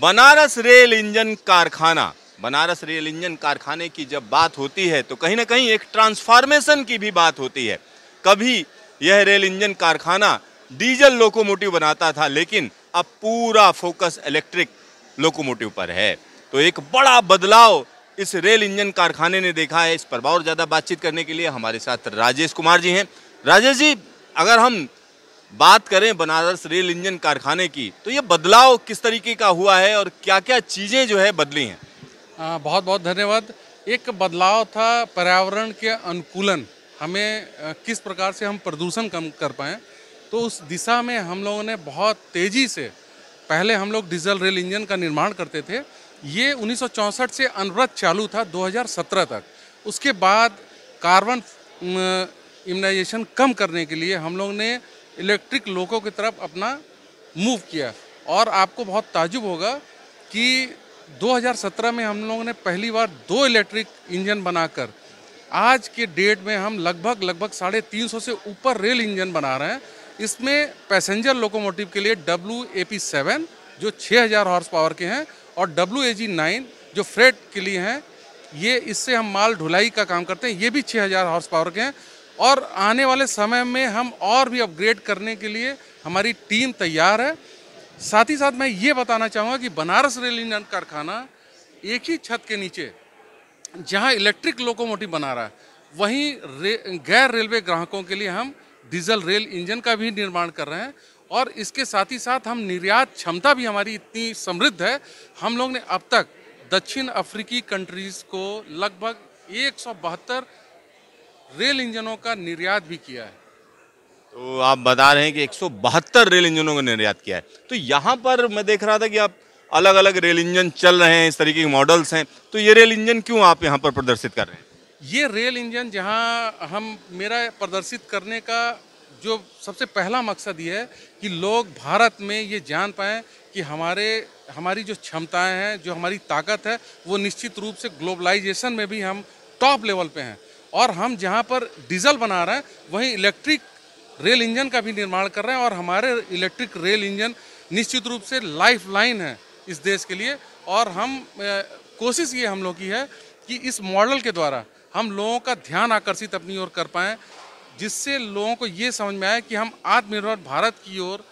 Banaras rail engine कारखाना Banaras rail engine कारखाने की जब बात होती है तो कहीं ना कहीं एक ट्रांसफॉर्मेशन की भी बात होती है कभी यह रेल इंजन कारखाना डीजल लोकोमोटिव बनाता था लेकिन अब पूरा फोकस इलेक्ट्रिक लोकोमोटिव पर है तो एक बड़ा बदलाव इस रेल इंजन कारखाने ने देखा है इस पर और ज़्यादा बातचीत करने के लिए हमारे साथ राजेश कुमार जी हैं राजेश जी अगर हम बात करें बनारस रेल इंजन कारखाने की तो ये बदलाव किस तरीके का हुआ है और क्या क्या चीज़ें जो है बदली हैं बहुत बहुत धन्यवाद एक बदलाव था पर्यावरण के अनुकूलन हमें किस प्रकार से हम प्रदूषण कम कर पाएँ तो उस दिशा में हम लोगों ने बहुत तेज़ी से पहले हम लोग डीजल रेल इंजन का निर्माण करते थे ये उन्नीस से अनवरत चालू था 2017 तक उसके बाद कार्बन इम्यूनाइजेशन कम करने के लिए हम लोग ने इलेक्ट्रिक लोको की तरफ अपना मूव किया और आपको बहुत ताजुब होगा कि 2017 में हम लोगों ने पहली बार दो इलेक्ट्रिक इंजन बनाकर आज के डेट में हम लगभग लगभग साढ़े तीन सौ से ऊपर रेल इंजन बना रहे हैं इसमें पैसेंजर लोकोमोटिव के लिए डब्ल्यू ए पी सेवन जो 6000 हॉर्स पावर के हैं और डब्ल्यू ए जी नाइन जो फ्रेट के लिए हैं ये इससे हम माल ढुलाई का काम करते हैं ये भी 6000 हॉर्स पावर के हैं और आने वाले समय में हम और भी अपग्रेड करने के लिए हमारी टीम तैयार है साथ ही साथ मैं ये बताना चाहूँगा कि बनारस रेल इंजन कारखाना एक ही छत के नीचे जहाँ इलेक्ट्रिक लोकोमोटिव बना रहा है वहीं रे, गैर रेलवे ग्राहकों के लिए हम डीजल रेल इंजन का भी निर्माण कर रहे हैं और इसके साथ ही साथ हम निर्यात क्षमता भी हमारी इतनी समृद्ध है हम लोग ने अब तक दक्षिण अफ्रीकी कंट्रीज़ को लगभग एक रेल इंजनों का निर्यात भी किया है तो आप बता रहे हैं कि एक रेल इंजनों का निर्यात किया है तो यहाँ पर मैं देख रहा था कि आप अलग अलग रेल इंजन चल रहे हैं इस तरीके के मॉडल्स हैं तो ये रेल इंजन क्यों आप यहाँ पर प्रदर्शित कर रहे हैं ये रेल इंजन जहाँ हम मेरा प्रदर्शित करने का जो सबसे पहला मकसद ये है कि लोग भारत में ये जान पाएँ कि हमारे हमारी जो क्षमताएं हैं जो हमारी ताकत है वो निश्चित रूप से ग्लोबलाइजेशन में भी हम टॉप लेवल पे हैं और हम जहाँ पर डीजल बना रहे हैं वहीं इलेक्ट्रिक रेल इंजन का भी निर्माण कर रहे हैं और हमारे इलेक्ट्रिक रेल इंजन निश्चित रूप से लाइफ लाइन है इस देश के लिए और हम कोशिश ये हम लोग की है कि इस मॉडल के द्वारा हम लोगों का ध्यान आकर्षित अपनी ओर कर पाएँ जिससे लोगों को ये समझ में आए कि हम आत्मनिर्भर भारत की ओर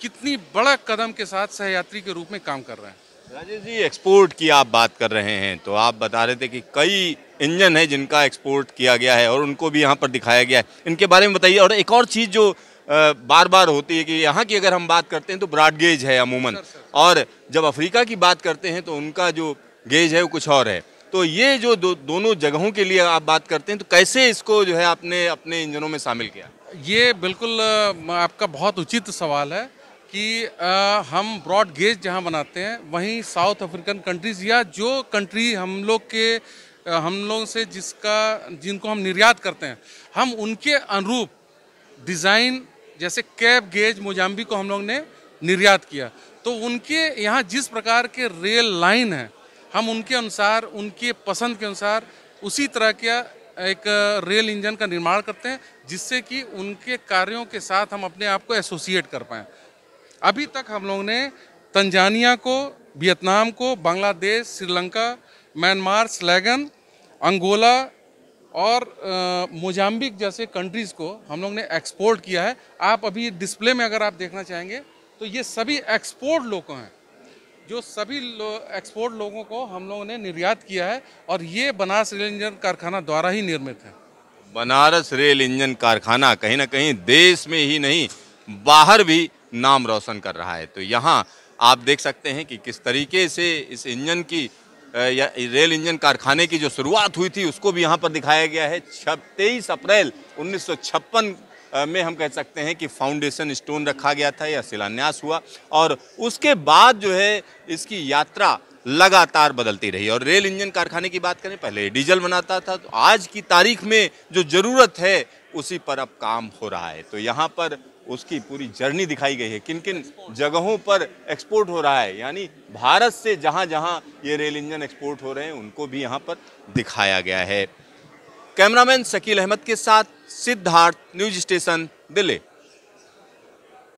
कितनी बड़ा कदम के साथ सहयात्री के रूप में काम कर रहे हैं राजेश जी एक्सपोर्ट की आप बात कर रहे हैं तो आप बता रहे थे कि कई इंजन है जिनका एक्सपोर्ट किया गया है और उनको भी यहाँ पर दिखाया गया है इनके बारे में बताइए और एक और चीज़ जो बार बार होती है कि यहाँ की अगर हम बात करते हैं तो ब्राड गेज है अमूमन और जब अफ्रीका की बात करते हैं तो उनका जो गेज है वो कुछ और है तो ये जो दो, दोनों जगहों के लिए आप बात करते हैं तो कैसे इसको जो है आपने अपने इंजनों में शामिल किया ये बिल्कुल आपका बहुत उचित सवाल है कि आ, हम ब्रॉड गेज जहाँ बनाते हैं वहीं साउथ अफ्रीकन कंट्रीज़ या जो कंट्री हम लोग के हम लोग से जिसका जिनको हम निर्यात करते हैं हम उनके अनुरूप डिज़ाइन जैसे कैब गेज मोजाम्बी को हम लोग ने निर्यात किया तो उनके यहाँ जिस प्रकार के रेल लाइन हैं हम उनके अनुसार उनके पसंद के अनुसार उसी तरह का एक रेल इंजन का निर्माण करते हैं जिससे कि उनके कार्यों के साथ हम अपने आप को एसोसिएट कर पाएँ अभी तक हम लोग ने तंजानिया को वियतनाम को बांग्लादेश श्रीलंका म्यांमार स्लैगन अंगोला और मोजाम्बिक जैसे कंट्रीज़ को हम लोग ने एक्सपोर्ट किया है आप अभी डिस्प्ले में अगर आप देखना चाहेंगे तो ये सभी एक्सपोर्ट लोग हैं जो सभी लो, एक्सपोर्ट लोगों को हम लोगों ने निर्यात किया है और ये बनारस रेल इंजन कारखाना द्वारा ही निर्मित है बनारस रेल इंजन कारखाना कहीं ना कहीं देश में ही नहीं बाहर भी नाम रोशन कर रहा है तो यहाँ आप देख सकते हैं कि किस तरीके से इस इंजन की या रेल इंजन कारखाने की जो शुरुआत हुई थी उसको भी यहाँ पर दिखाया गया है छप तेईस अप्रैल उन्नीस में हम कह सकते हैं कि फाउंडेशन स्टोन रखा गया था या शिलान्यास हुआ और उसके बाद जो है इसकी यात्रा लगातार बदलती रही और रेल इंजन कारखाने की बात करें पहले डीजल बनाता था तो आज की तारीख में जो ज़रूरत है उसी पर अब काम हो रहा है तो यहाँ पर उसकी पूरी जर्नी दिखाई गई है किन किन जगहों पर एक्सपोर्ट हो रहा है यानी भारत से जहाँ जहाँ ये रेल इंजन एक्सपोर्ट हो रहे हैं उनको भी यहाँ पर दिखाया गया है कैमरामैन शकील अहमद के साथ सिद्धार्थ न्यूज स्टेशन दिल्ली